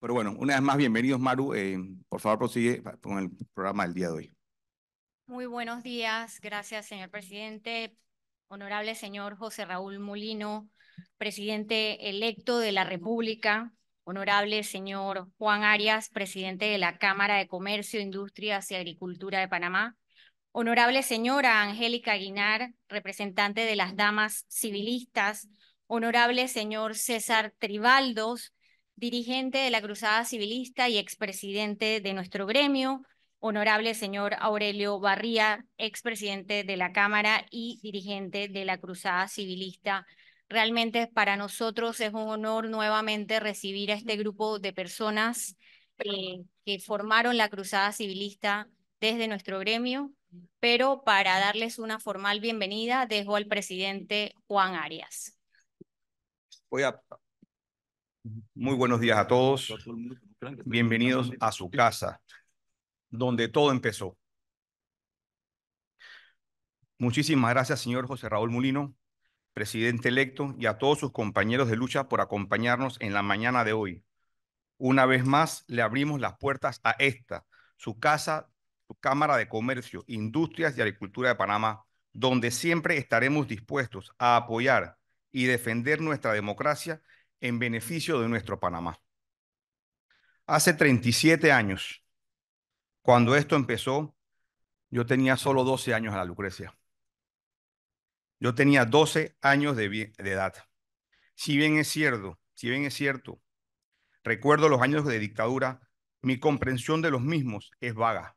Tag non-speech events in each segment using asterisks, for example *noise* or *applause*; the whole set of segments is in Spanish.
Pero bueno, una vez más, bienvenidos, Maru. Eh, por favor, prosigue con el programa del día de hoy. Muy buenos días. Gracias, señor presidente. Honorable señor José Raúl Molino, presidente electo de la República. Honorable señor Juan Arias, presidente de la Cámara de Comercio, Industrias y Agricultura de Panamá. Honorable señora Angélica Aguinar, representante de las damas civilistas. Honorable señor César Tribaldos, dirigente de la Cruzada Civilista y expresidente de nuestro gremio, honorable señor Aurelio Barría, expresidente de la Cámara y dirigente de la Cruzada Civilista. Realmente para nosotros es un honor nuevamente recibir a este grupo de personas eh, que formaron la Cruzada Civilista desde nuestro gremio, pero para darles una formal bienvenida dejo al presidente Juan Arias. Voy a muy buenos días a todos. Bienvenidos a su casa, donde todo empezó. Muchísimas gracias, señor José Raúl Mulino, presidente electo, y a todos sus compañeros de lucha por acompañarnos en la mañana de hoy. Una vez más, le abrimos las puertas a esta, su casa, Cámara de Comercio, Industrias y Agricultura de Panamá, donde siempre estaremos dispuestos a apoyar y defender nuestra democracia en beneficio de nuestro Panamá. Hace 37 años, cuando esto empezó, yo tenía solo 12 años a la Lucrecia. Yo tenía 12 años de, de edad. Si bien es cierto, si bien es cierto, recuerdo los años de dictadura, mi comprensión de los mismos es vaga.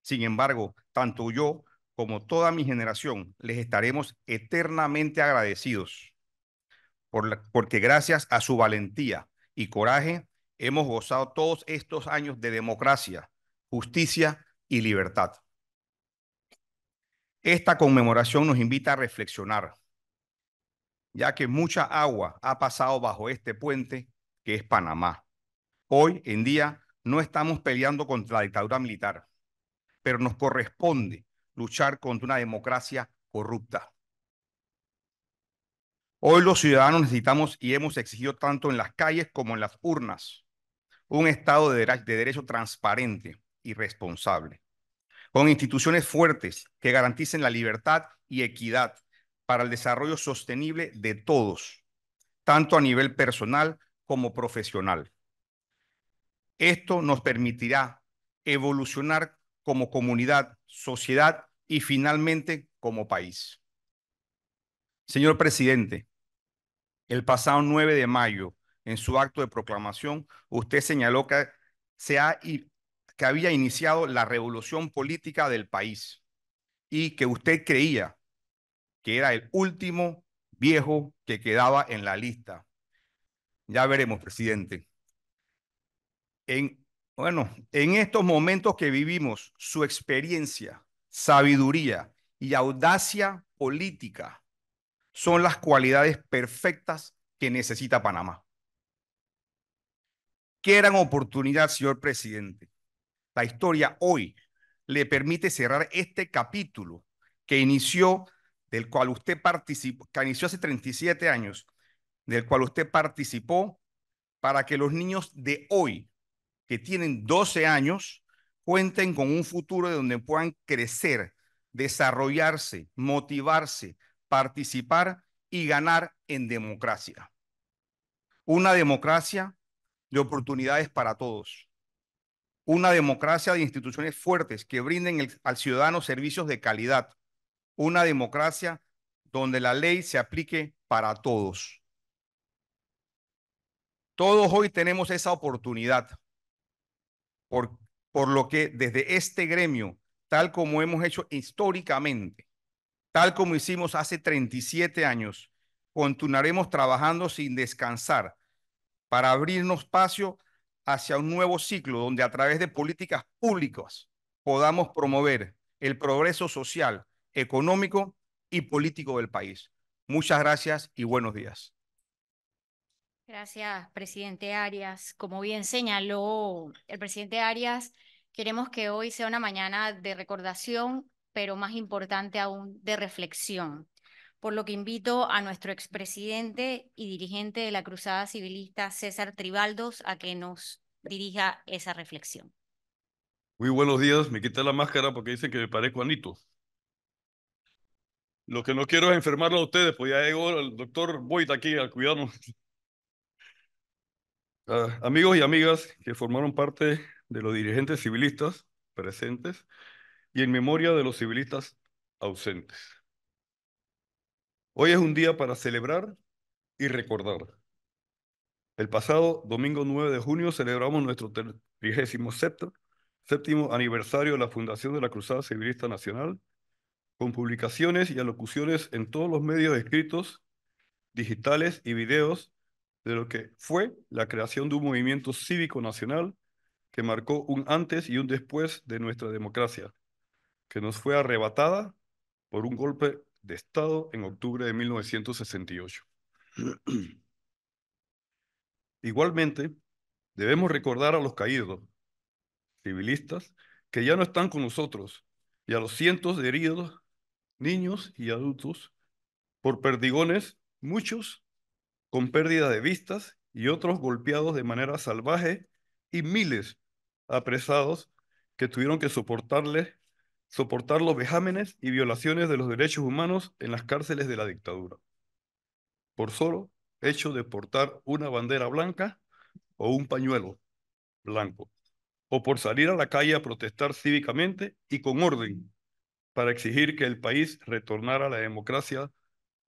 Sin embargo, tanto yo como toda mi generación les estaremos eternamente agradecidos porque gracias a su valentía y coraje hemos gozado todos estos años de democracia, justicia y libertad. Esta conmemoración nos invita a reflexionar, ya que mucha agua ha pasado bajo este puente que es Panamá. Hoy en día no estamos peleando contra la dictadura militar, pero nos corresponde luchar contra una democracia corrupta. Hoy los ciudadanos necesitamos y hemos exigido tanto en las calles como en las urnas un Estado de, derecho transparente y responsable, con instituciones fuertes que garanticen la libertad y equidad para el desarrollo sostenible de todos, tanto a nivel personal como profesional. Esto nos permitirá evolucionar como comunidad, sociedad y finalmente como país. Señor presidente, el pasado 9 de mayo, en su acto de proclamación, usted señaló que, se que había iniciado la revolución política del país y que usted creía que era el último viejo que quedaba en la lista. Ya veremos, presidente. En, bueno, en estos momentos que vivimos, su experiencia, sabiduría y audacia política son las cualidades perfectas que necesita Panamá. Qué gran oportunidad, señor presidente. La historia hoy le permite cerrar este capítulo que inició, del cual usted participó, que inició hace 37 años, del cual usted participó, para que los niños de hoy, que tienen 12 años, cuenten con un futuro de donde puedan crecer, desarrollarse, motivarse, participar y ganar en democracia. Una democracia de oportunidades para todos. Una democracia de instituciones fuertes que brinden al ciudadano servicios de calidad. Una democracia donde la ley se aplique para todos. Todos hoy tenemos esa oportunidad, por, por lo que desde este gremio, tal como hemos hecho históricamente, tal como hicimos hace 37 años. Continuaremos trabajando sin descansar para abrirnos espacio hacia un nuevo ciclo donde a través de políticas públicas podamos promover el progreso social, económico y político del país. Muchas gracias y buenos días. Gracias, presidente Arias. Como bien señaló el presidente Arias, queremos que hoy sea una mañana de recordación pero más importante aún, de reflexión. Por lo que invito a nuestro expresidente y dirigente de la Cruzada Civilista, César Tribaldos, a que nos dirija esa reflexión. Muy buenos días, me quité la máscara porque dicen que me parezco a Lo que no quiero es enfermarlo a ustedes, pues ya llegó el doctor Boyd aquí a cuidarnos. Ah, amigos y amigas que formaron parte de los dirigentes civilistas presentes, y en memoria de los civilistas ausentes. Hoy es un día para celebrar y recordar. El pasado domingo 9 de junio celebramos nuestro 37 séptimo aniversario de la fundación de la Cruzada Civilista Nacional, con publicaciones y alocuciones en todos los medios escritos, digitales y videos de lo que fue la creación de un movimiento cívico nacional que marcó un antes y un después de nuestra democracia, que nos fue arrebatada por un golpe de Estado en octubre de 1968. Igualmente, debemos recordar a los caídos, civilistas, que ya no están con nosotros, y a los cientos de heridos, niños y adultos, por perdigones, muchos con pérdida de vistas y otros golpeados de manera salvaje, y miles apresados que tuvieron que soportarles soportar los vejámenes y violaciones de los derechos humanos en las cárceles de la dictadura, por solo hecho de portar una bandera blanca o un pañuelo blanco, o por salir a la calle a protestar cívicamente y con orden para exigir que el país retornara a la democracia,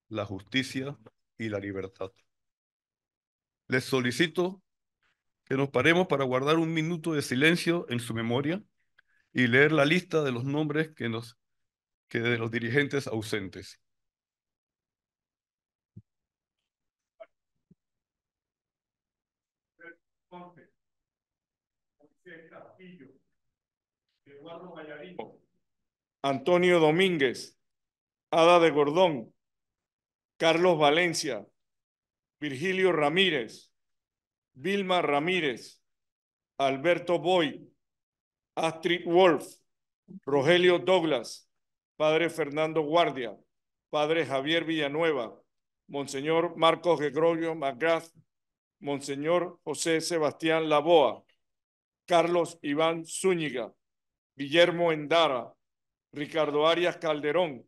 la justicia y la libertad. Les solicito que nos paremos para guardar un minuto de silencio en su memoria y leer la lista de los nombres que nos, que de los dirigentes ausentes. Antonio Domínguez, Ada de Gordón, Carlos Valencia, Virgilio Ramírez, Vilma Ramírez, Alberto Boy, Astrid Wolf, Rogelio Douglas, Padre Fernando Guardia, Padre Javier Villanueva, Monseñor Marcos Gregorio McGrath, Monseñor José Sebastián Laboa, Carlos Iván Zúñiga, Guillermo Endara, Ricardo Arias Calderón,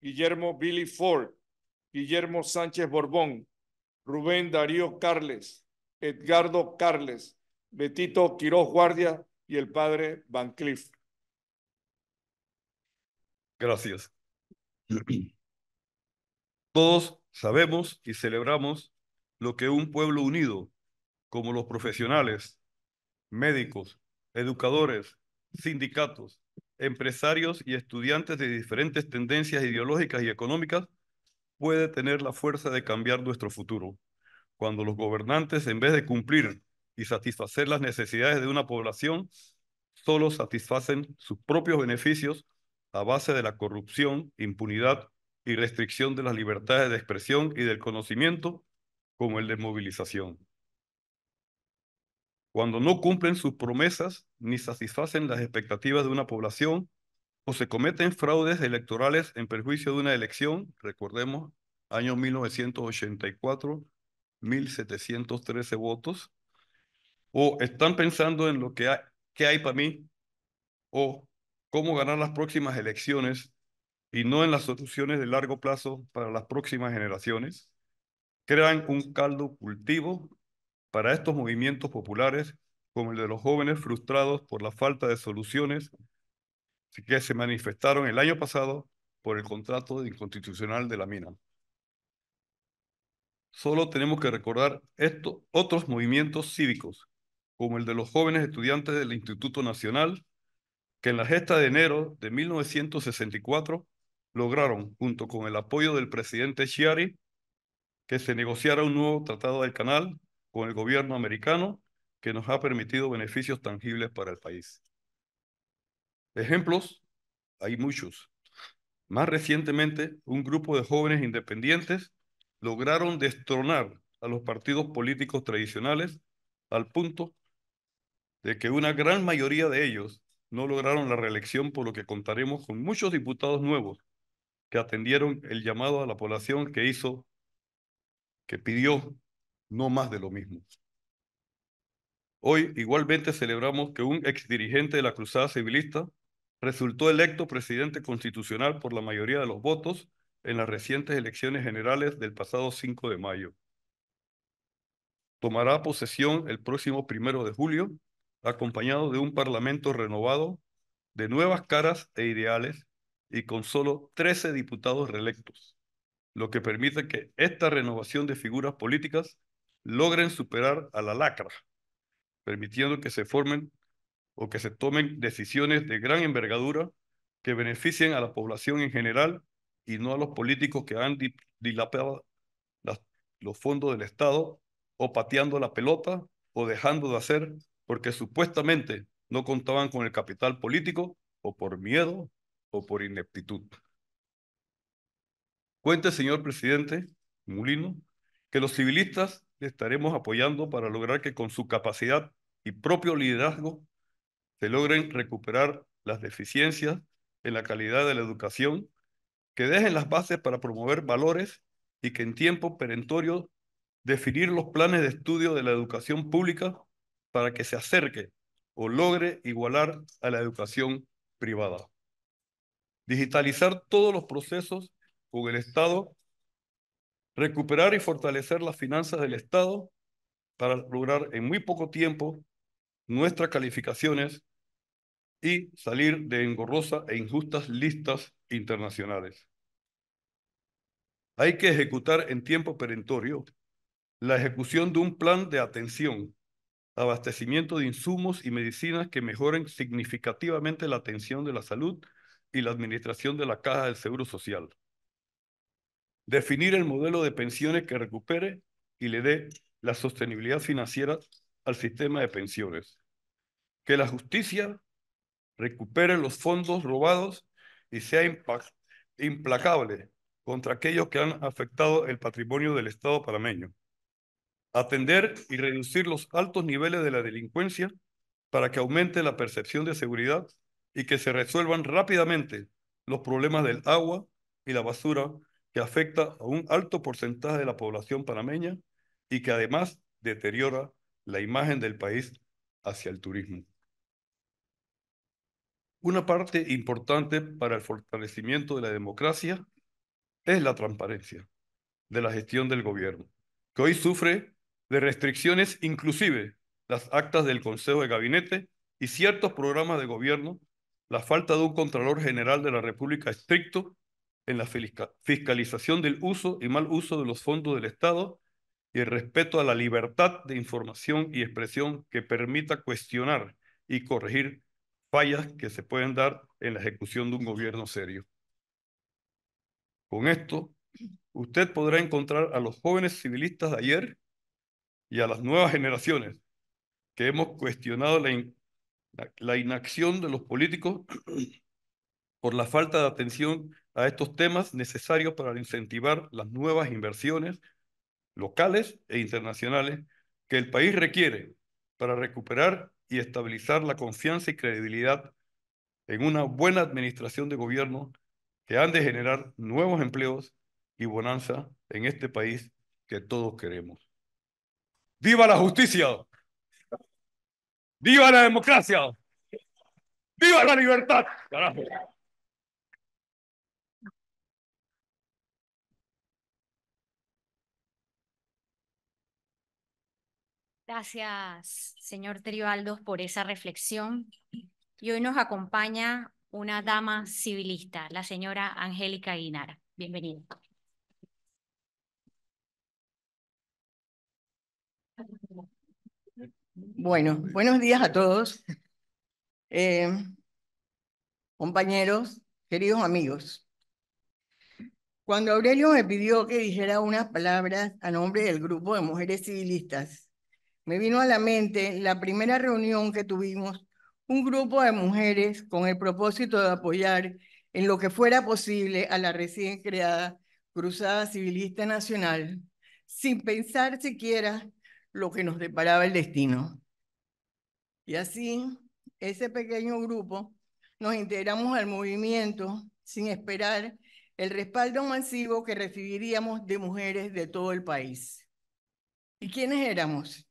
Guillermo Billy Ford, Guillermo Sánchez Borbón, Rubén Darío Carles, Edgardo Carles, Betito Quiroz Guardia y el padre Van Cliff. Gracias. Todos sabemos y celebramos lo que un pueblo unido, como los profesionales, médicos, educadores, sindicatos, empresarios y estudiantes de diferentes tendencias ideológicas y económicas, puede tener la fuerza de cambiar nuestro futuro. Cuando los gobernantes, en vez de cumplir y satisfacer las necesidades de una población solo satisfacen sus propios beneficios a base de la corrupción, impunidad y restricción de las libertades de expresión y del conocimiento, como el de movilización. Cuando no cumplen sus promesas ni satisfacen las expectativas de una población o se cometen fraudes electorales en perjuicio de una elección, recordemos, año 1984, 1713 votos, o están pensando en lo que hay, hay para mí, o cómo ganar las próximas elecciones y no en las soluciones de largo plazo para las próximas generaciones, crean un caldo cultivo para estos movimientos populares como el de los jóvenes frustrados por la falta de soluciones que se manifestaron el año pasado por el contrato inconstitucional de la mina. Solo tenemos que recordar estos otros movimientos cívicos como el de los jóvenes estudiantes del Instituto Nacional, que en la gesta de enero de 1964 lograron, junto con el apoyo del presidente Chiari, que se negociara un nuevo tratado del canal con el gobierno americano que nos ha permitido beneficios tangibles para el país. Ejemplos, hay muchos. Más recientemente, un grupo de jóvenes independientes lograron destronar a los partidos políticos tradicionales al punto de que una gran mayoría de ellos no lograron la reelección, por lo que contaremos con muchos diputados nuevos que atendieron el llamado a la población que hizo, que pidió no más de lo mismo. Hoy igualmente celebramos que un exdirigente de la Cruzada Civilista resultó electo presidente constitucional por la mayoría de los votos en las recientes elecciones generales del pasado 5 de mayo. Tomará posesión el próximo primero de julio acompañado de un Parlamento renovado, de nuevas caras e ideales, y con solo 13 diputados reelectos, lo que permite que esta renovación de figuras políticas logren superar a la lacra, permitiendo que se formen o que se tomen decisiones de gran envergadura que beneficien a la población en general y no a los políticos que han dilapado los fondos del Estado o pateando la pelota o dejando de hacer porque supuestamente no contaban con el capital político o por miedo o por ineptitud. Cuente, señor presidente Mulino, que los civilistas le estaremos apoyando para lograr que con su capacidad y propio liderazgo se logren recuperar las deficiencias en la calidad de la educación, que dejen las bases para promover valores y que en tiempo perentorio definir los planes de estudio de la educación pública para que se acerque o logre igualar a la educación privada. Digitalizar todos los procesos con el Estado, recuperar y fortalecer las finanzas del Estado para lograr en muy poco tiempo nuestras calificaciones y salir de engorrosas e injustas listas internacionales. Hay que ejecutar en tiempo perentorio la ejecución de un plan de atención abastecimiento de insumos y medicinas que mejoren significativamente la atención de la salud y la administración de la caja del Seguro Social. Definir el modelo de pensiones que recupere y le dé la sostenibilidad financiera al sistema de pensiones. Que la justicia recupere los fondos robados y sea implacable contra aquellos que han afectado el patrimonio del Estado panameño atender y reducir los altos niveles de la delincuencia para que aumente la percepción de seguridad y que se resuelvan rápidamente los problemas del agua y la basura que afecta a un alto porcentaje de la población panameña y que además deteriora la imagen del país hacia el turismo. Una parte importante para el fortalecimiento de la democracia es la transparencia de la gestión del gobierno, que hoy sufre de restricciones inclusive las actas del Consejo de Gabinete y ciertos programas de gobierno, la falta de un Contralor General de la República estricto en la fiscalización del uso y mal uso de los fondos del Estado y el respeto a la libertad de información y expresión que permita cuestionar y corregir fallas que se pueden dar en la ejecución de un gobierno serio. Con esto, usted podrá encontrar a los jóvenes civilistas de ayer y a las nuevas generaciones que hemos cuestionado la, la inacción de los políticos *clears throat* por la falta de atención a estos temas necesarios para incentivar las nuevas inversiones locales e internacionales que el país requiere para recuperar y estabilizar la confianza y credibilidad en una buena administración de gobierno que han de generar nuevos empleos y bonanza en este país que todos queremos. Viva la justicia. Viva la democracia. Viva la libertad. Gracias, señor Trivaldos, por esa reflexión. Y hoy nos acompaña una dama civilista, la señora Angélica Guinara. Bienvenida. Bueno, buenos días a todos. Eh, compañeros, queridos amigos. Cuando Aurelio me pidió que dijera unas palabras a nombre del grupo de mujeres civilistas, me vino a la mente la primera reunión que tuvimos un grupo de mujeres con el propósito de apoyar en lo que fuera posible a la recién creada Cruzada Civilista Nacional, sin pensar siquiera lo que nos deparaba el destino. Y así, ese pequeño grupo nos integramos al movimiento sin esperar el respaldo masivo que recibiríamos de mujeres de todo el país. ¿Y quiénes éramos?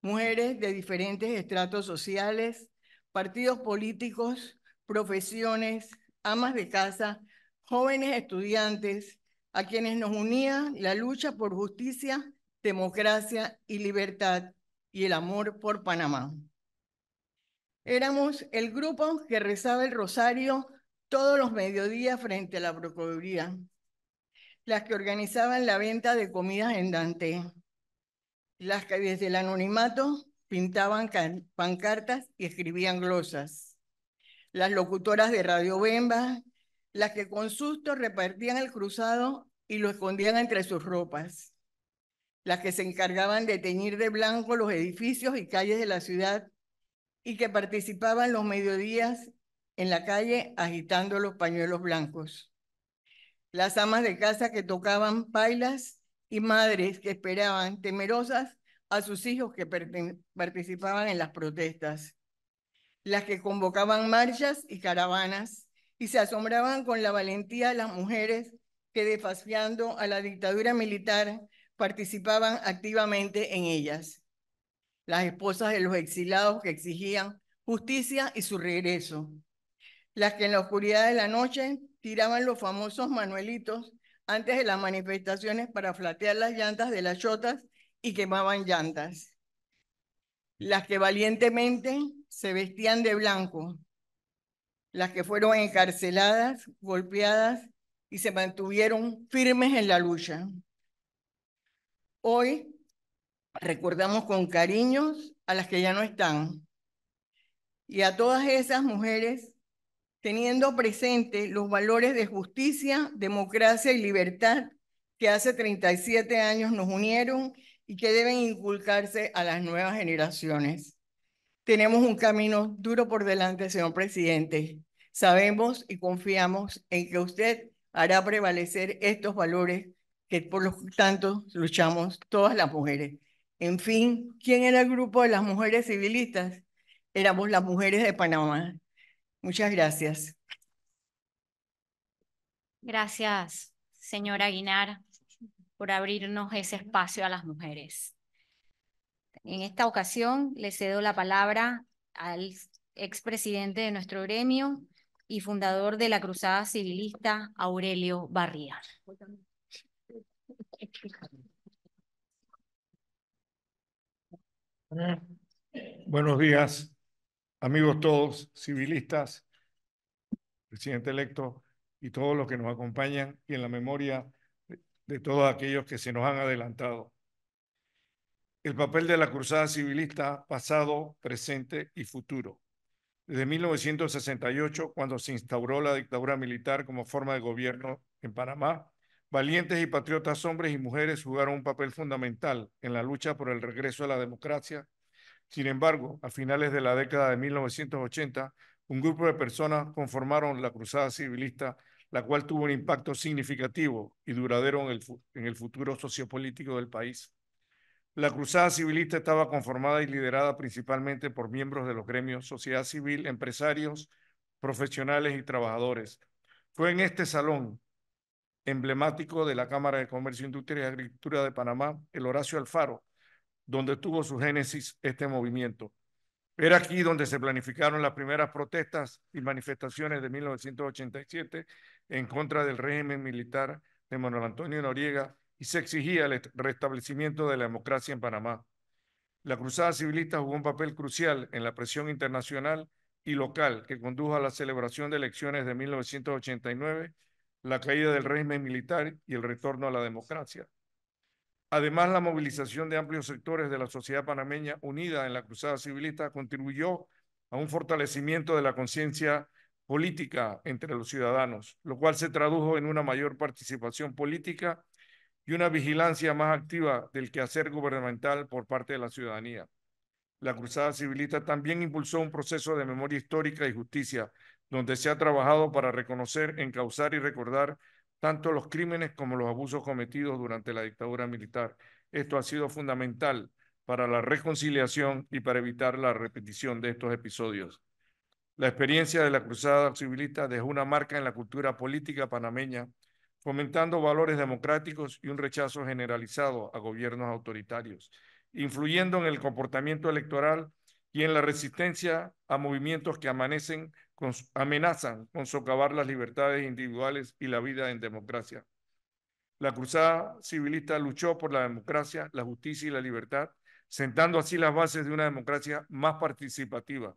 Mujeres de diferentes estratos sociales, partidos políticos, profesiones, amas de casa, jóvenes estudiantes, a quienes nos unía la lucha por justicia democracia y libertad y el amor por Panamá. Éramos el grupo que rezaba el rosario todos los mediodías frente a la Procuraduría, las que organizaban la venta de comidas en Dante, las que desde el anonimato pintaban pancartas y escribían glosas, las locutoras de Radio Bemba, las que con susto repartían el cruzado y lo escondían entre sus ropas, las que se encargaban de teñir de blanco los edificios y calles de la ciudad y que participaban los mediodías en la calle agitando los pañuelos blancos. Las amas de casa que tocaban pailas y madres que esperaban temerosas a sus hijos que participaban en las protestas. Las que convocaban marchas y caravanas y se asombraban con la valentía de las mujeres que desafiando a la dictadura militar participaban activamente en ellas. Las esposas de los exilados que exigían justicia y su regreso. Las que en la oscuridad de la noche tiraban los famosos manuelitos antes de las manifestaciones para flatear las llantas de las chotas y quemaban llantas. Las que valientemente se vestían de blanco. Las que fueron encarceladas, golpeadas y se mantuvieron firmes en la lucha. Hoy recordamos con cariños a las que ya no están y a todas esas mujeres teniendo presente los valores de justicia, democracia y libertad que hace 37 años nos unieron y que deben inculcarse a las nuevas generaciones. Tenemos un camino duro por delante, señor presidente. Sabemos y confiamos en que usted hará prevalecer estos valores que por lo tanto luchamos todas las mujeres. En fin, ¿quién era el grupo de las mujeres civilistas? Éramos las mujeres de Panamá. Muchas gracias. Gracias, señora Aguinar, por abrirnos ese espacio a las mujeres. En esta ocasión le cedo la palabra al expresidente de nuestro gremio y fundador de la Cruzada Civilista, Aurelio Barría. Buenos días, amigos todos, civilistas, presidente electo y todos los que nos acompañan y en la memoria de todos aquellos que se nos han adelantado. El papel de la cruzada civilista pasado, presente y futuro. Desde 1968, cuando se instauró la dictadura militar como forma de gobierno en Panamá, Valientes y patriotas hombres y mujeres jugaron un papel fundamental en la lucha por el regreso a la democracia. Sin embargo, a finales de la década de 1980, un grupo de personas conformaron la Cruzada Civilista, la cual tuvo un impacto significativo y duradero en el, en el futuro sociopolítico del país. La Cruzada Civilista estaba conformada y liderada principalmente por miembros de los gremios, sociedad civil, empresarios, profesionales y trabajadores. Fue en este salón emblemático de la Cámara de Comercio, Industria y Agricultura de Panamá, el Horacio Alfaro, donde tuvo su génesis este movimiento. Era aquí donde se planificaron las primeras protestas y manifestaciones de 1987 en contra del régimen militar de Manuel Antonio Noriega y se exigía el restablecimiento de la democracia en Panamá. La cruzada civilista jugó un papel crucial en la presión internacional y local que condujo a la celebración de elecciones de 1989 la caída del régimen militar y el retorno a la democracia. Además, la movilización de amplios sectores de la sociedad panameña unida en la cruzada civilista contribuyó a un fortalecimiento de la conciencia política entre los ciudadanos, lo cual se tradujo en una mayor participación política y una vigilancia más activa del quehacer gubernamental por parte de la ciudadanía. La Cruzada Civilista también impulsó un proceso de memoria histórica y justicia donde se ha trabajado para reconocer, encauzar y recordar tanto los crímenes como los abusos cometidos durante la dictadura militar. Esto ha sido fundamental para la reconciliación y para evitar la repetición de estos episodios. La experiencia de la Cruzada Civilista dejó una marca en la cultura política panameña, fomentando valores democráticos y un rechazo generalizado a gobiernos autoritarios, influyendo en el comportamiento electoral y en la resistencia a movimientos que amanecen amenazan con socavar las libertades individuales y la vida en democracia. La cruzada civilista luchó por la democracia, la justicia y la libertad, sentando así las bases de una democracia más participativa.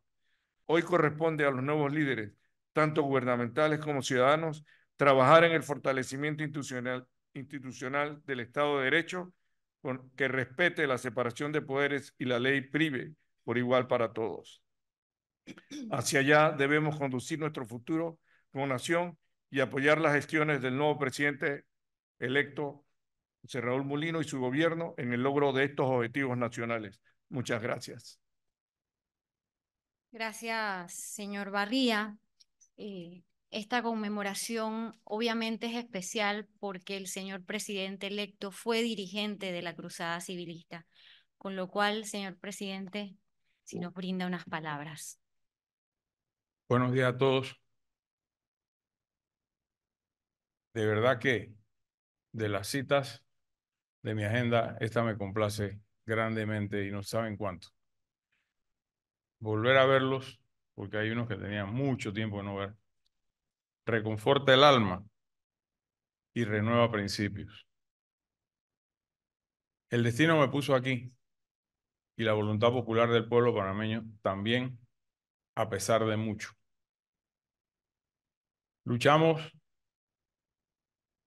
Hoy corresponde a los nuevos líderes, tanto gubernamentales como ciudadanos, trabajar en el fortalecimiento institucional, del Estado de Derecho que respete la separación de poderes y la ley prive por igual para todos. Hacia allá debemos conducir nuestro futuro como nación y apoyar las gestiones del nuevo presidente electo, José Raúl y su gobierno en el logro de estos objetivos nacionales. Muchas gracias. Gracias, señor Barría. Eh, esta conmemoración obviamente es especial porque el señor presidente electo fue dirigente de la Cruzada Civilista, con lo cual, señor presidente, si nos brinda unas palabras. Buenos días a todos. De verdad que de las citas de mi agenda, esta me complace grandemente y no saben cuánto. Volver a verlos, porque hay unos que tenía mucho tiempo de no ver, reconforta el alma y renueva principios. El destino me puso aquí y la voluntad popular del pueblo panameño también a pesar de mucho. Luchamos,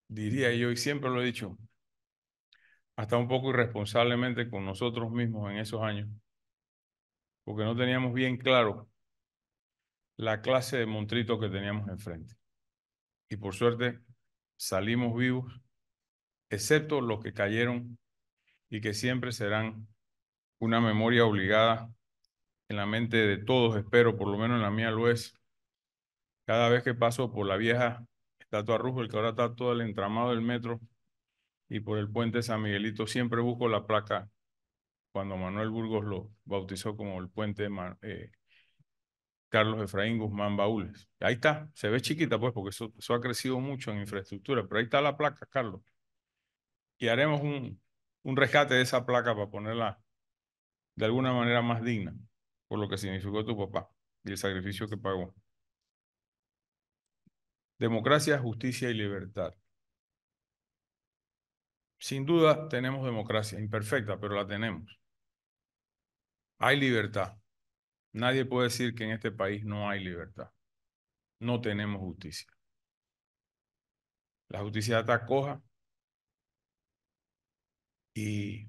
diría yo, y siempre lo he dicho, hasta un poco irresponsablemente con nosotros mismos en esos años, porque no teníamos bien claro la clase de montrito que teníamos enfrente. Y por suerte salimos vivos, excepto los que cayeron y que siempre serán una memoria obligada en la mente de todos, espero, por lo menos en la mía lo es. Cada vez que paso por la vieja estatua el que ahora está todo el entramado del metro, y por el puente San Miguelito, siempre busco la placa cuando Manuel Burgos lo bautizó como el puente eh, Carlos Efraín Guzmán Baúles. Ahí está, se ve chiquita pues, porque eso, ha crecido mucho en infraestructura, pero ahí está la placa, Carlos. Y haremos un, un rescate de esa placa para ponerla de alguna manera más digna por lo que significó tu papá y el sacrificio que pagó. Democracia, justicia y libertad. Sin duda tenemos democracia, imperfecta, pero la tenemos. Hay libertad. Nadie puede decir que en este país no hay libertad. No tenemos justicia. La justicia está coja y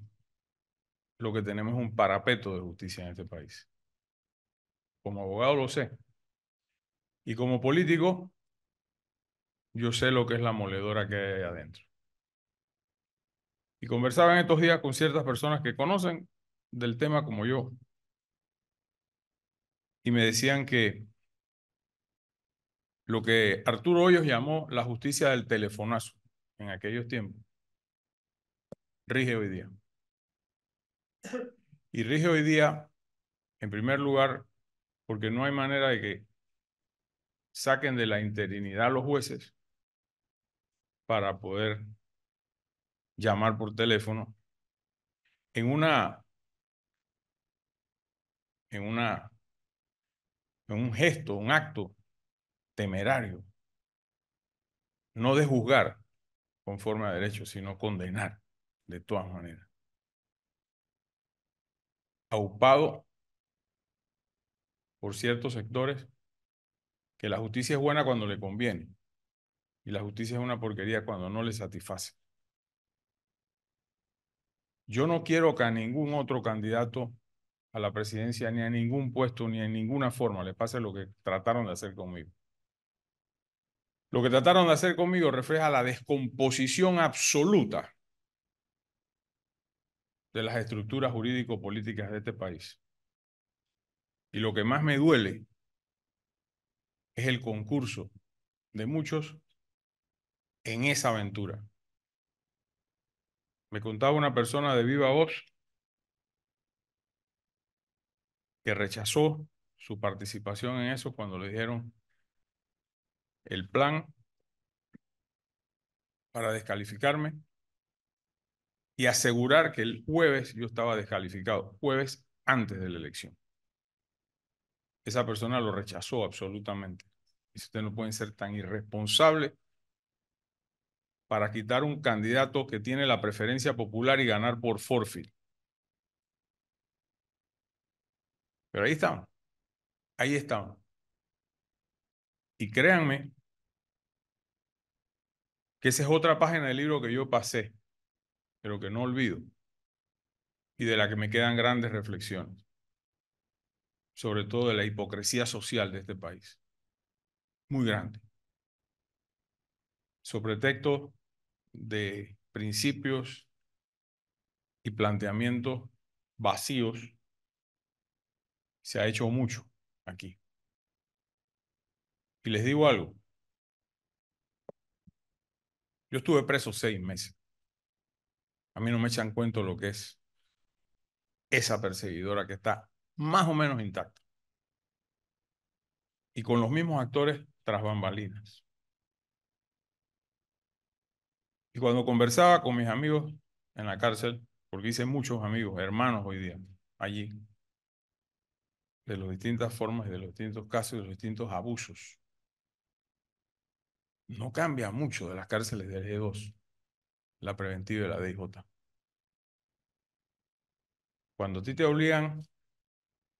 lo que tenemos es un parapeto de justicia en este país. Como abogado lo sé. Y como político, yo sé lo que es la moledora que hay adentro. Y conversaba en estos días con ciertas personas que conocen del tema como yo. Y me decían que lo que Arturo Hoyos llamó la justicia del telefonazo en aquellos tiempos, rige hoy día. Y rige hoy día, en primer lugar, porque no hay manera de que saquen de la interinidad a los jueces para poder llamar por teléfono en una en una en un gesto, un acto temerario no de juzgar conforme a derecho, sino condenar de todas maneras. Aupado por ciertos sectores que la justicia es buena cuando le conviene y la justicia es una porquería cuando no le satisface. Yo no quiero que a ningún otro candidato a la presidencia, ni a ningún puesto, ni en ninguna forma le pase lo que trataron de hacer conmigo. Lo que trataron de hacer conmigo refleja la descomposición absoluta de las estructuras jurídico-políticas de este país. Y lo que más me duele es el concurso de muchos en esa aventura. Me contaba una persona de viva voz que rechazó su participación en eso cuando le dijeron el plan para descalificarme y asegurar que el jueves yo estaba descalificado, jueves antes de la elección esa persona lo rechazó absolutamente. Y ustedes no pueden ser tan irresponsables para quitar un candidato que tiene la preferencia popular y ganar por forfeit. Pero ahí están. Ahí están. Y créanme que esa es otra página del libro que yo pasé, pero que no olvido y de la que me quedan grandes reflexiones sobre todo de la hipocresía social de este país. Muy grande. Sobre texto de principios y planteamientos vacíos, se ha hecho mucho aquí. Y les digo algo. Yo estuve preso seis meses. A mí no me echan cuenta lo que es esa perseguidora que está más o menos intacto. Y con los mismos actores tras bambalinas. Y cuando conversaba con mis amigos en la cárcel, porque hice muchos amigos, hermanos hoy día, allí, de las distintas formas, y de los distintos casos, de los distintos abusos, no cambia mucho de las cárceles del G2, e la preventiva y la DJ. Cuando a ti te obligan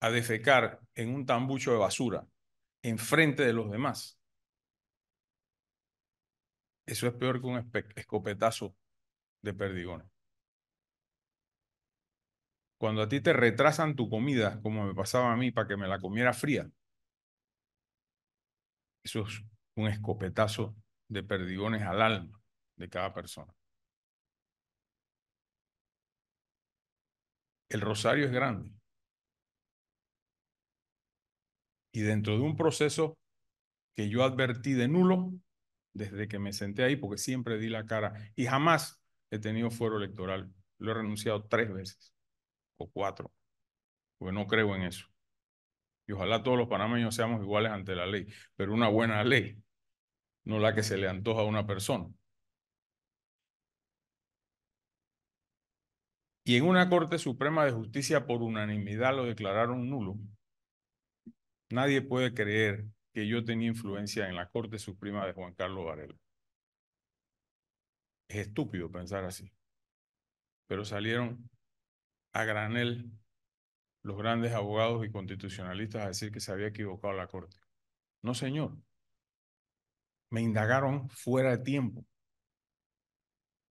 a defecar en un tambucho de basura enfrente de los demás, eso es peor que un escopetazo de perdigones. Cuando a ti te retrasan tu comida, como me pasaba a mí, para que me la comiera fría, eso es un escopetazo de perdigones al alma de cada persona. El rosario es grande. Y dentro de un proceso que yo advertí de nulo desde que me senté ahí, porque siempre di la cara y jamás he tenido fuero electoral. Lo he renunciado tres veces o cuatro, porque no creo en eso. Y ojalá todos los panameños seamos iguales ante la ley, pero una buena ley, no la que se le antoja a una persona. Y en una Corte Suprema de Justicia por unanimidad lo declararon nulo. Nadie puede creer que yo tenía influencia en la Corte Suprema de Juan Carlos Varela. Es estúpido pensar así. Pero salieron a granel los grandes abogados y constitucionalistas a decir que se había equivocado la Corte. No, señor. Me indagaron fuera de tiempo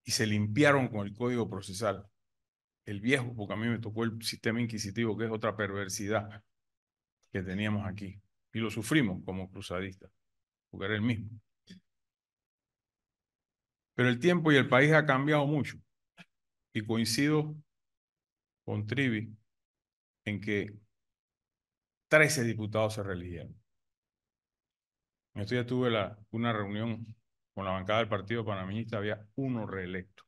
y se limpiaron con el código procesal. El viejo, porque a mí me tocó el sistema inquisitivo, que es otra perversidad que teníamos aquí. Y lo sufrimos como cruzadistas, porque era el mismo. Pero el tiempo y el país ha cambiado mucho. Y coincido con Trivi en que 13 diputados se reeligieron. Yo ya tuve una reunión con la bancada del Partido Panameñista, había uno reelecto.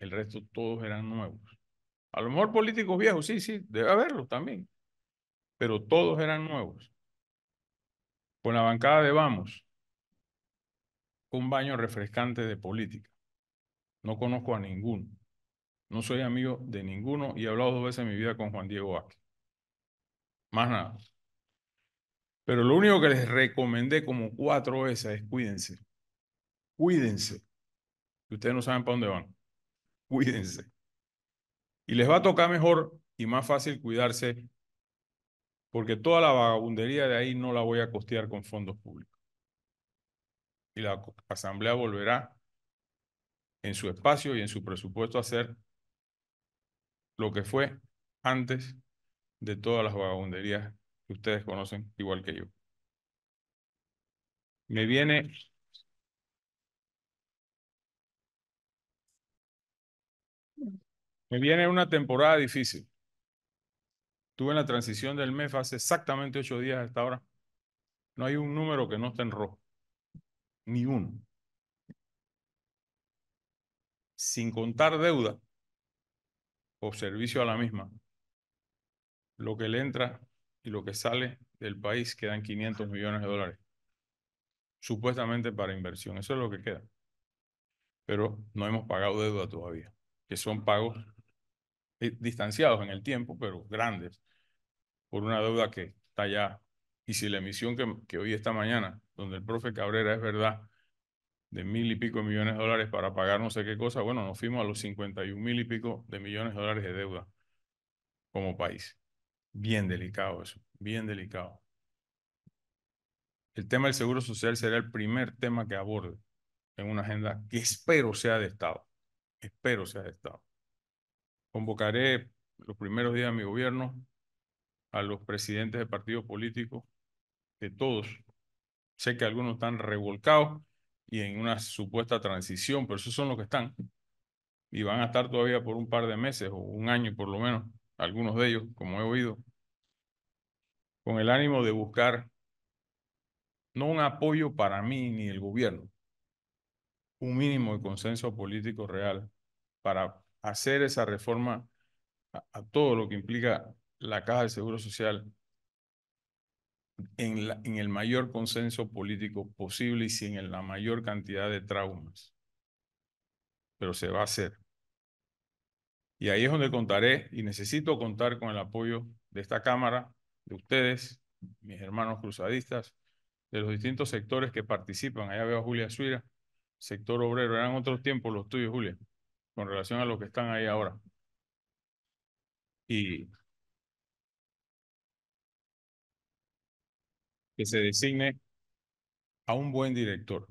El resto todos eran nuevos. A lo mejor políticos viejos, sí, sí, debe haberlos también pero todos eran nuevos. Con la bancada de Vamos, un baño refrescante de política. No conozco a ninguno. No soy amigo de ninguno y he hablado dos veces en mi vida con Juan Diego Vázquez. Más nada. Pero lo único que les recomendé como cuatro veces es cuídense. Cuídense. Que ustedes no saben para dónde van. Cuídense. Y les va a tocar mejor y más fácil cuidarse porque toda la vagabundería de ahí no la voy a costear con fondos públicos. Y la Asamblea volverá en su espacio y en su presupuesto a hacer lo que fue antes de todas las vagabunderías que ustedes conocen igual que yo. Me viene me viene una temporada difícil. Estuve en la transición del MEF hace exactamente ocho días hasta ahora. No hay un número que no esté en rojo. Ni uno. Sin contar deuda o servicio a la misma. Lo que le entra y lo que sale del país quedan 500 millones de dólares. Supuestamente para inversión. Eso es lo que queda. Pero no hemos pagado deuda todavía, que son pagos eh, distanciados en el tiempo, pero grandes por una deuda que está allá. Y si la emisión que, que hoy esta mañana, donde el profe Cabrera es verdad, de mil y pico millones de dólares para pagar no sé qué cosa, bueno, nos fuimos a los 51 mil y pico de millones de dólares de deuda como país. Bien delicado eso, bien delicado. El tema del seguro social será el primer tema que aborde en una agenda que espero sea de Estado. Espero sea de Estado. Convocaré los primeros días de mi gobierno a los presidentes de partidos políticos, de todos. Sé que algunos están revolcados y en una supuesta transición, pero esos son los que están. Y van a estar todavía por un par de meses o un año por lo menos, algunos de ellos, como he oído, con el ánimo de buscar no un apoyo para mí ni el gobierno, un mínimo de consenso político real para hacer esa reforma a, todo lo que implica la Caja del Seguro Social en, en el mayor consenso político posible y sin la mayor cantidad de traumas. Pero se va a hacer. Y ahí es donde contaré y necesito contar con el apoyo de esta Cámara, de ustedes, mis hermanos cruzadistas, de los distintos sectores que participan. Allá veo a Julia Suira, sector obrero. Eran otros tiempos los tuyos, Julia, con relación a los que están ahí ahora. Y que se designe a un buen director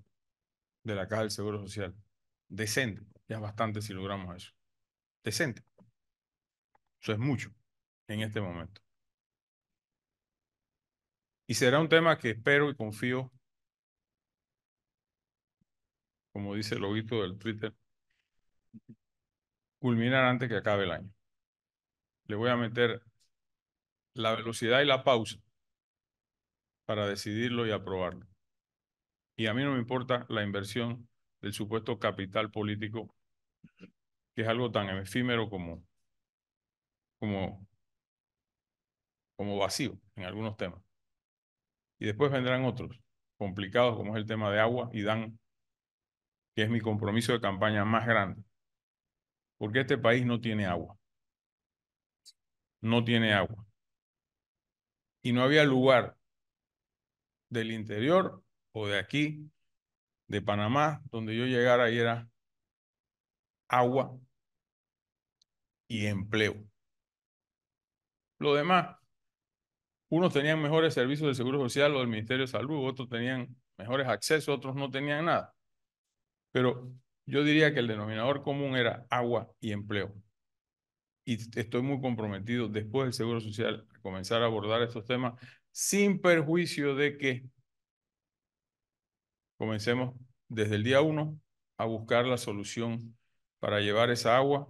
de la Caja del Seguro Social, decente, ya es bastante si logramos eso, decente. Eso es mucho en este momento. Y será un tema que espero y confío, como dice el loguito del Twitter, culminar antes que acabe el año. Le voy a meter la velocidad y la pausa para decidirlo y aprobarlo. Y a mí no me importa la inversión del supuesto capital político, que es algo tan efímero como, como, como vacío en algunos temas. Y después vendrán otros, complicados como es el tema de agua y dan, que es mi compromiso de campaña más grande. Porque este país no tiene agua. No tiene agua. Y no había lugar del interior o de aquí, de Panamá, donde yo llegara y era agua y empleo. Lo demás, unos tenían mejores servicios del Seguro Social o del Ministerio de Salud, otros tenían mejores accesos, otros no tenían nada. Pero yo diría que el denominador común era agua y empleo. Y estoy muy comprometido después del Seguro Social a comenzar a abordar estos temas sin perjuicio de que comencemos desde el día uno a buscar la solución para llevar esa agua.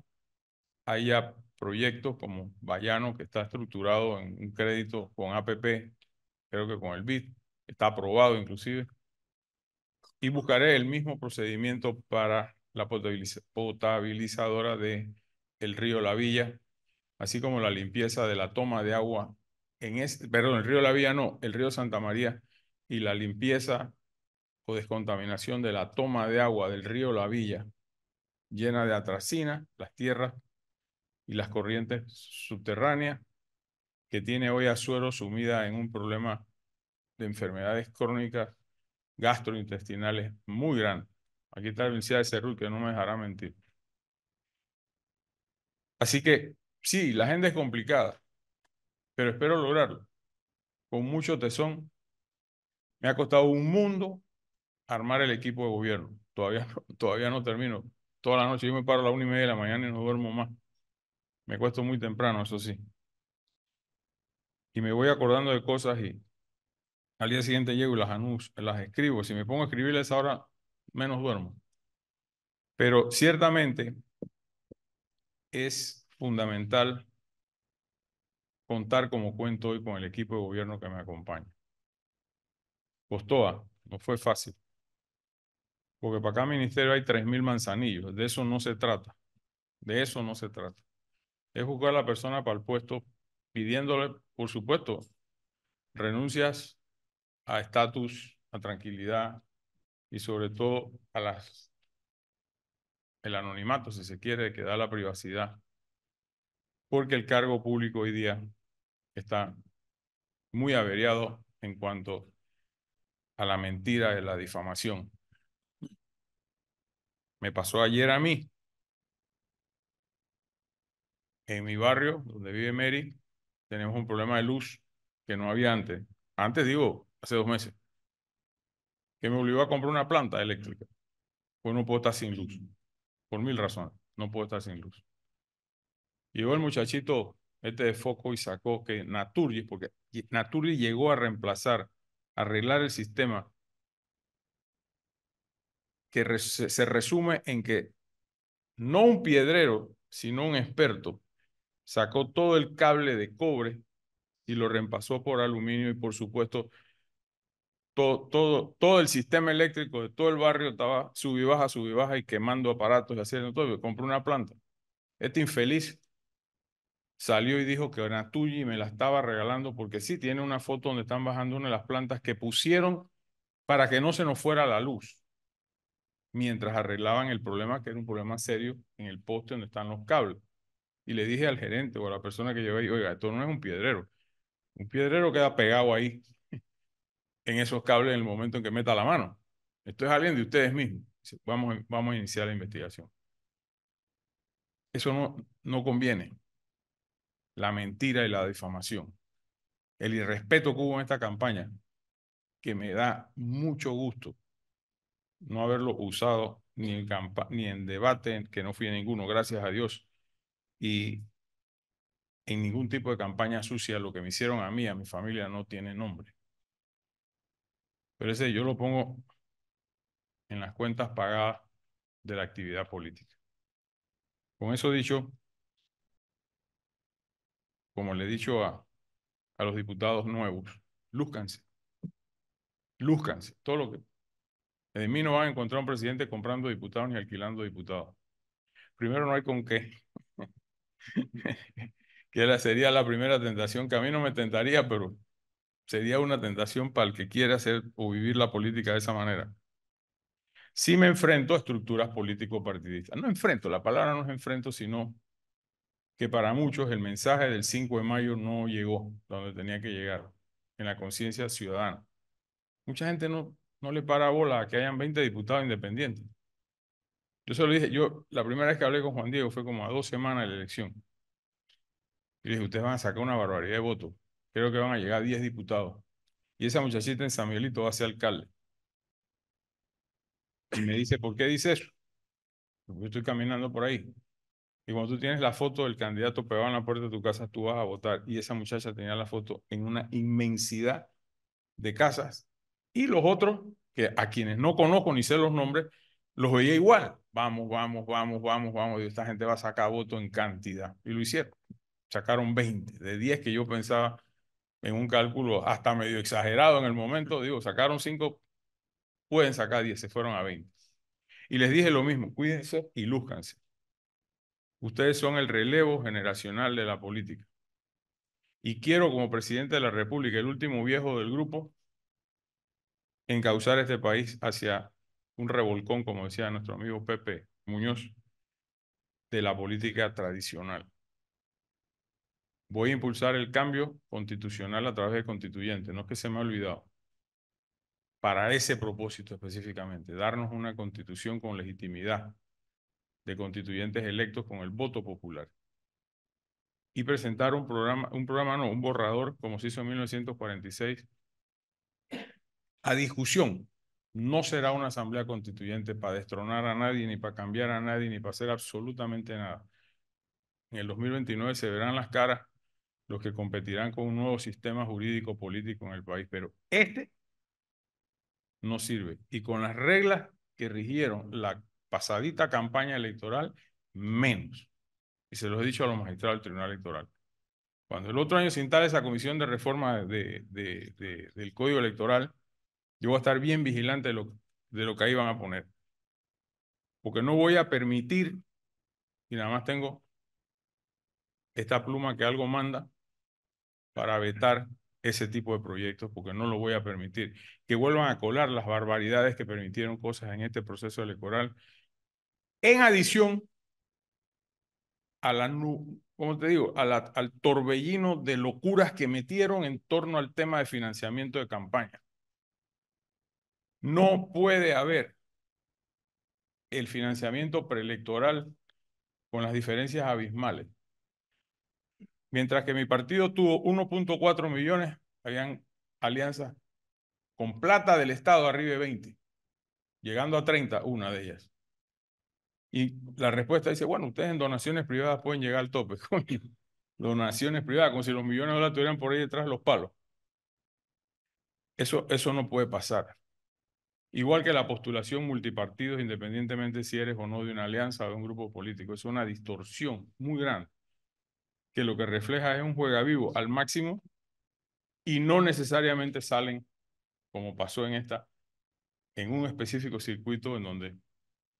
Hay ya proyectos como Bayano, que está estructurado en un crédito con APP, creo que con el BID, está aprobado inclusive. Y buscaré el mismo procedimiento para la potabilizadora del el río La Villa, así como la limpieza de la toma de agua en este, perdón, el río La Vía no, el río Santa María y la limpieza o descontaminación de la toma de agua del río La Villa, llena de atracina, las tierras y las corrientes subterráneas, que tiene hoy a suero sumida en un problema de enfermedades crónicas gastrointestinales muy grande. Aquí está la Universidad de Cerrul, que no me dejará mentir. Así que sí, la gente es complicada pero espero lograrlo con mucho tesón. Me ha costado un mundo armar el equipo de gobierno. Todavía, *laughs* todavía no termino. Toda la noche yo me paro a las una y media de la mañana y no duermo más. Me cuesta muy temprano, eso sí. Y me voy acordando de cosas y al día siguiente llego y las anuncio, las escribo. Si me pongo a escribirles ahora, menos duermo. Pero ciertamente es fundamental contar como cuento hoy con el equipo de gobierno que me acompaña. Costó, no fue fácil. Porque para cada ministerio hay 3.000 manzanillos. De eso no se trata. De eso no se trata. Es buscar a la persona para el puesto pidiéndole, por supuesto, renuncias a estatus, a tranquilidad y sobre todo a las el anonimato, si se quiere, que da la privacidad. Porque el cargo público hoy día está muy averiado en cuanto a la mentira y la difamación. Me pasó ayer a mí, en mi barrio, donde vive Mary, tenemos un problema de luz que no había antes. Antes digo, hace dos meses, que me obligó a comprar una planta eléctrica. Pues no puedo estar sin luz, por mil razones, no puedo estar sin luz. Llegó el muchachito este de foco y sacó que Naturgi, porque Naturgi llegó a reemplazar, arreglar el sistema, que se resume en que no un piedrero, sino un experto, sacó todo el cable de cobre y lo reemplazó por aluminio y por supuesto todo, todo, todo el sistema eléctrico de todo el barrio estaba subibaja, subibaja y quemando aparatos y haciendo todo. Compró una planta. Este infeliz salió y dijo que era tuya y me la estaba regalando porque sí, tiene una foto donde están bajando una de las plantas que pusieron para que no se nos fuera la luz, mientras arreglaban el problema, que era un problema serio, en el poste donde están los cables. Y le dije al gerente o a la persona que llevé, oiga, esto no es un piedrero. Un piedrero queda pegado ahí en esos cables en el momento en que meta la mano. Esto es alguien de ustedes mismos. Vamos, vamos a iniciar la investigación. Eso no, no conviene la mentira y la difamación. El irrespeto que hubo en esta campaña, que me da mucho gusto no haberlo usado ni en, ni en debate, que no fui a ninguno, gracias a Dios, y en ningún tipo de campaña sucia, lo que me hicieron a mí, a mi familia, no tiene nombre. Pero ese yo lo pongo en las cuentas pagadas de la actividad política. Con eso dicho, como le he dicho a, a los diputados nuevos, lúzcanse. Lúzcanse. Todo lo que. De mí no van a encontrar un presidente comprando diputados ni alquilando diputados. Primero, no hay con qué. *laughs* que sería la primera tentación que a mí no me tentaría, pero sería una tentación para el que quiera hacer o vivir la política de esa manera. Sí me enfrento a estructuras político-partidistas. No enfrento, la palabra no es enfrento, sino que para muchos el mensaje del 5 de mayo no llegó donde tenía que llegar, en la conciencia ciudadana. Mucha gente no, no le para bola a que hayan 20 diputados independientes. Yo se lo dije, yo la primera vez que hablé con Juan Diego fue como a dos semanas de la elección. Y le dije, ustedes van a sacar una barbaridad de votos. Creo que van a llegar 10 diputados. Y esa muchachita en San Miguelito va a ser alcalde. Y me dice, ¿por qué dice eso? Porque yo estoy caminando por ahí. Y cuando tú tienes la foto del candidato pegado en la puerta de tu casa, tú vas a votar. Y esa muchacha tenía la foto en una inmensidad de casas. Y los otros, que a quienes no conozco ni sé los nombres, los veía igual. Vamos, vamos, vamos, vamos, vamos. Y esta gente va a sacar voto en cantidad. Y lo hicieron. Sacaron 20. De 10 que yo pensaba en un cálculo hasta medio exagerado en el momento, digo, sacaron 5, pueden sacar 10, se fueron a 20. Y les dije lo mismo, cuídense y lúzcanse. Ustedes son el relevo generacional de la política. Y quiero, como presidente de la República, el último viejo del grupo, encauzar este país hacia un revolcón, como decía nuestro amigo Pepe Muñoz, de la política tradicional. Voy a impulsar el cambio constitucional a través del constituyente, no es que se me ha olvidado, para ese propósito específicamente, darnos una constitución con legitimidad, de constituyentes electos con el voto popular y presentar un programa, un programa no, un borrador, como se hizo en 1946, a discusión. No será una asamblea constituyente para destronar a nadie, ni para cambiar a nadie, ni para hacer absolutamente nada. En el 2029 se verán las caras los que competirán con un nuevo sistema jurídico político en el país, pero este no sirve. Y con las reglas que rigieron la pasadita campaña electoral, menos. Y se los he dicho a los magistrados del Tribunal Electoral. Cuando el otro año se instale esa comisión de reforma de, del Código Electoral, yo voy a estar bien vigilante lo, de lo que ahí van a poner. Porque no voy a permitir, y nada más tengo esta pluma que algo manda para vetar ese tipo de proyectos, porque no lo voy a permitir. Que vuelvan a colar las barbaridades que permitieron cosas en este proceso electoral en adición a te digo? al torbellino de locuras que metieron en torno al tema de financiamiento de campaña. No puede haber el financiamiento preelectoral con las diferencias abismales. Mientras que mi partido tuvo 1.4 millones, habían alianzas con plata del Estado arriba de 20, llegando a 30, una de ellas. Y la respuesta dice, bueno, ustedes en donaciones privadas pueden llegar al tope. *laughs* donaciones privadas, como si los millones de dólares tuvieran por ahí detrás los palos. Eso, eso no puede pasar. Igual que la postulación multipartidos, independientemente si eres o no de una alianza o de un grupo político, es una distorsión muy grande que lo que refleja es un juega vivo al máximo y no necesariamente salen, como pasó en esta, en un específico circuito en donde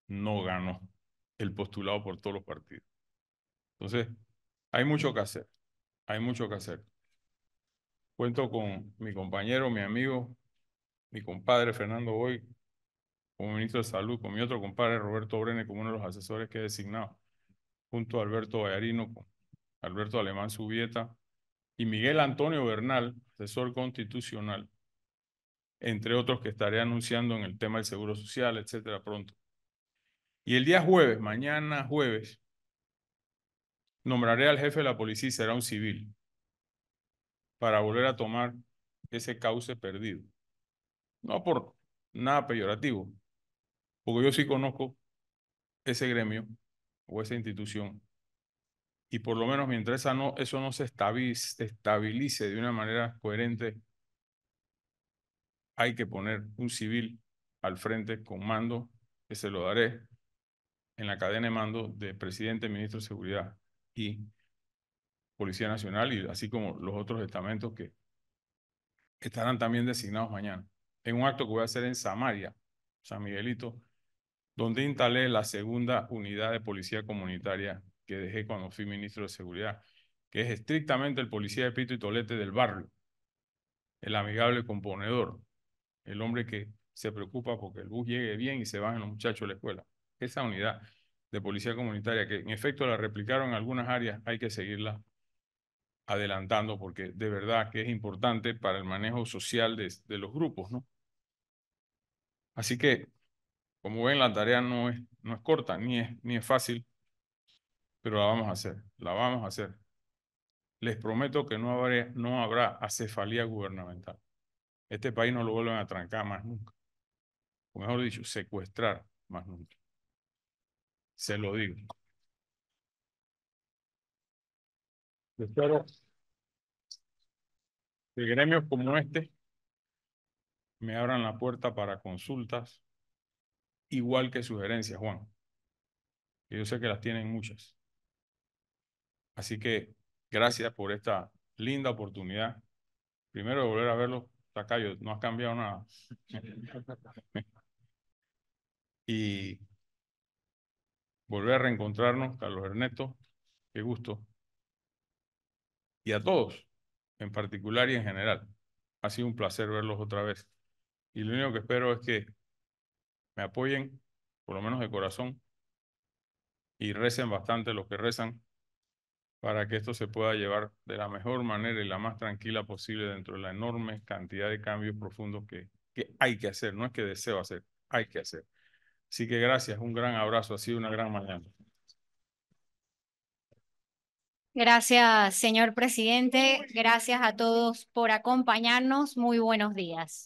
no ganó el postulado por todos los partidos. Entonces, hay mucho que hacer, hay mucho que hacer. Cuento con mi compañero, mi amigo, mi compadre Fernando Hoy, como ministro de Salud, con mi otro compadre Roberto Brene, como uno de los asesores que he designado, junto a Alberto Bayarino, con Alberto Alemán Subieta y Miguel Antonio Bernal, asesor constitucional, entre otros que estaré anunciando en el tema del seguro social, etcétera, pronto. Y el día jueves, mañana jueves, nombraré al jefe de la policía y será un civil para volver a tomar ese cauce perdido. No por nada peyorativo, porque yo sí conozco ese gremio o esa institución. Y por lo menos mientras no, eso no se estabilice de una manera coherente, hay que poner un civil al frente con mando, que se lo daré en la cadena de mando de presidente, ministro de Seguridad y Policía Nacional, y así como los otros estamentos que estarán también designados mañana, en un acto que voy a hacer en Samaria, San Miguelito, donde instalé la segunda unidad de policía comunitaria que dejé cuando fui ministro de Seguridad, que es estrictamente el policía de Pito y Tolete del barrio, el amigable componedor, el hombre que se preocupa porque el bus llegue bien y se bajen los muchachos a la escuela esa unidad de policía comunitaria, que en efecto la replicaron en algunas áreas, hay que seguirla adelantando porque de verdad que es importante para el manejo social de, los grupos, ¿no? Así que, como ven, la tarea no es, no es corta, ni es, ni es fácil, pero la vamos a hacer, la vamos a hacer. Les prometo que no habrá, no habrá acefalía gubernamental. Este país no lo vuelven a trancar más nunca. O mejor dicho, secuestrar más nunca. Se lo digo. Espero que gremios como este me abran la puerta para consultas, igual que sugerencias, Juan. yo sé que las tienen muchas. Así que gracias por esta linda oportunidad. Primero de volver a verlo, Tacayo, no has cambiado nada. *laughs* y volver a reencontrarnos, Carlos Ernesto, qué gusto. Y a todos, en particular y en general. Ha sido un placer verlos otra vez. Y lo único que espero es que me apoyen, por lo menos de corazón, y recen bastante los que rezan para que esto se pueda llevar de la mejor manera y la más tranquila posible dentro de la enorme cantidad de cambios profundos que, que hay que hacer. No es que deseo hacer, hay que hacer. Así que gracias, un gran abrazo, ha sido una gran mañana. Gracias, señor presidente. Gracias a todos por acompañarnos. Muy buenos días.